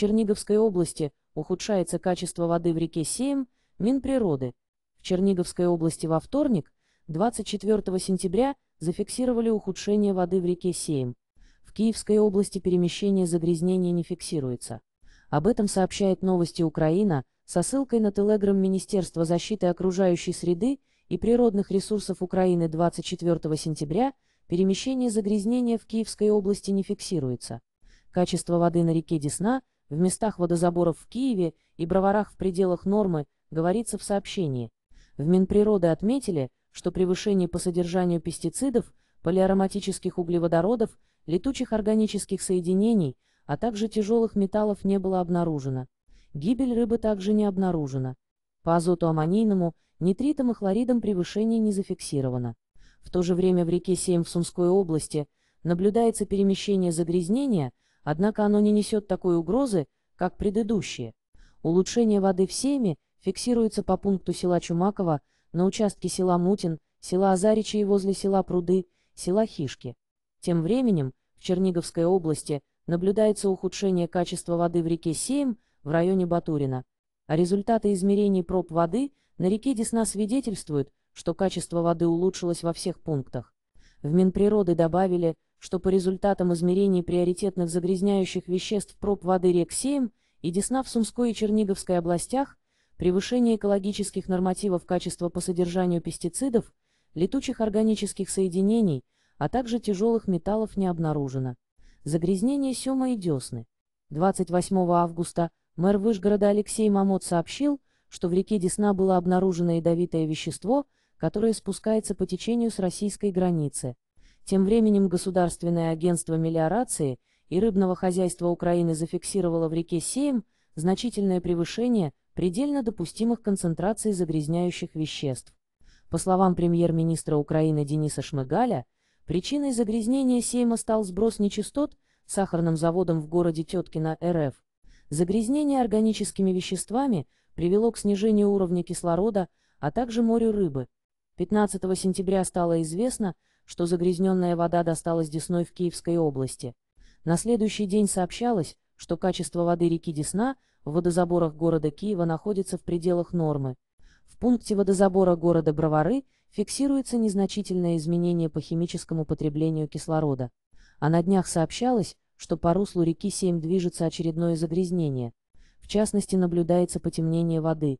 Черниговской области ухудшается качество воды в реке Сеем, Минприроды. В Черниговской области во вторник, 24 сентября, зафиксировали ухудшение воды в реке Сеем. В Киевской области перемещение загрязнения не фиксируется. Об этом сообщает новости Украина со ссылкой на телеграм Министерства защиты окружающей среды и природных ресурсов Украины 24 сентября перемещение загрязнения в Киевской области не фиксируется. Качество воды на реке Десна в местах водозаборов в Киеве и броварах в пределах нормы говорится в сообщении. В Минприроды отметили, что превышение по содержанию пестицидов, полиароматических углеводородов, летучих органических соединений, а также тяжелых металлов не было обнаружено. Гибель рыбы также не обнаружена. По азоту аммонийному, нитритам и хлоридам превышение не зафиксировано. В то же время в реке Сейм в Сумской области наблюдается перемещение загрязнения – Однако оно не несет такой угрозы, как предыдущие. Улучшение воды в Семе фиксируется по пункту села Чумакова на участке села Мутин, села Азаричи и возле села Пруды, села Хишки. Тем временем в Черниговской области наблюдается ухудшение качества воды в реке Сейм в районе Батурина, а результаты измерений проб воды на реке Десна свидетельствуют, что качество воды улучшилось во всех пунктах. В Минприроды добавили, что по результатам измерений приоритетных загрязняющих веществ проб воды рек Сеем и Десна в Сумской и Черниговской областях, превышение экологических нормативов качества по содержанию пестицидов, летучих органических соединений, а также тяжелых металлов не обнаружено. Загрязнение Сема и Десны. 28 августа мэр Вышгорода Алексей Мамот сообщил, что в реке Десна было обнаружено ядовитое вещество, которое спускается по течению с российской границы – тем временем Государственное агентство мелиорации и рыбного хозяйства Украины зафиксировало в реке Сейм значительное превышение предельно допустимых концентраций загрязняющих веществ. По словам премьер-министра Украины Дениса Шмыгаля, причиной загрязнения Сейма стал сброс нечистот сахарным заводом в городе Теткино, РФ. Загрязнение органическими веществами привело к снижению уровня кислорода, а также морю рыбы. 15 сентября стало известно, что загрязненная вода досталась Десной в Киевской области. На следующий день сообщалось, что качество воды реки Десна в водозаборах города Киева находится в пределах нормы. В пункте водозабора города Бровары фиксируется незначительное изменение по химическому потреблению кислорода. А на днях сообщалось, что по руслу реки Семь движется очередное загрязнение. В частности, наблюдается потемнение воды.